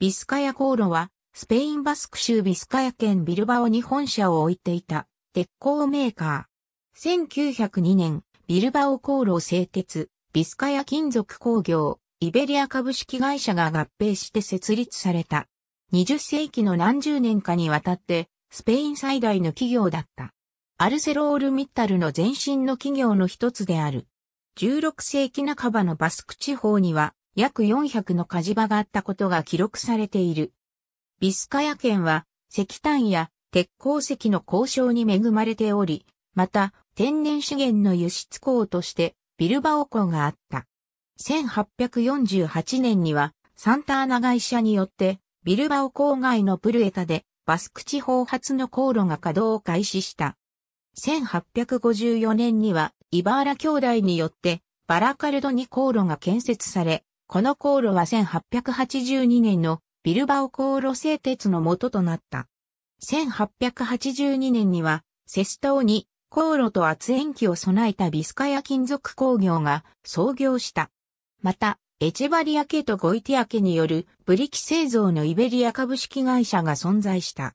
ビスカヤ航路は、スペインバスク州ビスカヤ県ビルバオに本社を置いていた、鉄鋼メーカー。1902年、ビルバオ航路製鉄、ビスカヤ金属工業、イベリア株式会社が合併して設立された。20世紀の何十年かにわたって、スペイン最大の企業だった。アルセロール・ミッタルの前身の企業の一つである。16世紀半ばのバスク地方には、約400の火事場があったことが記録されている。ビスカヤ県は石炭や鉄鉱石の交渉に恵まれており、また天然資源の輸出港としてビルバオ港があった。1848年にはサンターナ会社によってビルバオ郊外のプルエタでバスク地方発の航路が稼働を開始した。1854年にはイバーラ兄弟によってバラカルドに航路が建設され、この航路は1882年のビルバオ航路製鉄の元となった。1882年には、セス島に航路と圧延機を備えたビスカヤ金属工業が創業した。また、エチェバリア家とゴイティア家によるブリキ製造のイベリア株式会社が存在した。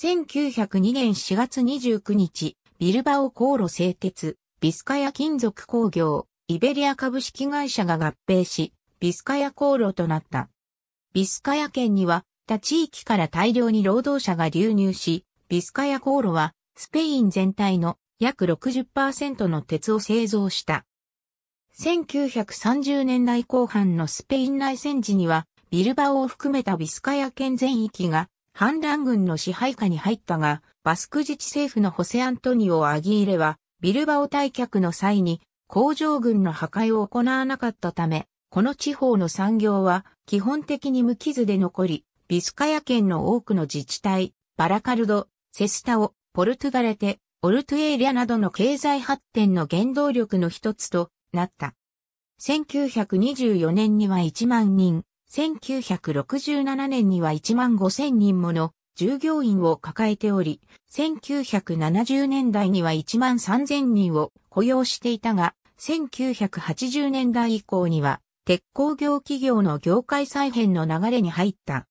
1902年4月29日、ビルバオ航路製鉄、ビスカヤ金属工業、イベリア株式会社が合併し、ビスカヤ航路となった。ビスカヤ県には他地域から大量に労働者が流入し、ビスカヤ航路はスペイン全体の約60%の鉄を製造した。1930年代後半のスペイン内戦時には、ビルバオを含めたビスカヤ県全域が反乱軍の支配下に入ったが、バスク自治政府のホセアントニオ・アギーレは、ビルバオ退却の際に工場軍の破壊を行わなかったため、この地方の産業は基本的に無傷で残り、ビスカヤ県の多くの自治体、バラカルド、セスタオ、ポルトガレテ、オルトゥエリアなどの経済発展の原動力の一つとなった。1924年には1万人、1967年には1万5千人もの従業員を抱えており、1970年代には1万3千人を雇用していたが、1980年代以降には鉄鋼業企業の業界再編の流れに入った。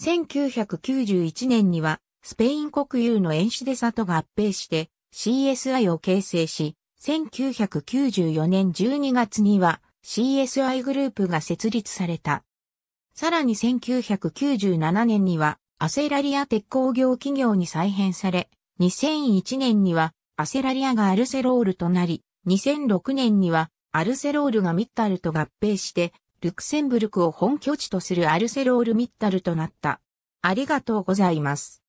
1991年には、スペイン国有のエンシデサと合併して CSI を形成し、1994年12月には CSI グループが設立された。さらに1997年にはアセラリア鉄鋼業企業に再編され、2001年にはアセラリアがアルセロールとなり、2006年にはアルセロールがミッタルと合併して、ルクセンブルクを本拠地とするアルセロールミッタルとなった。ありがとうございます。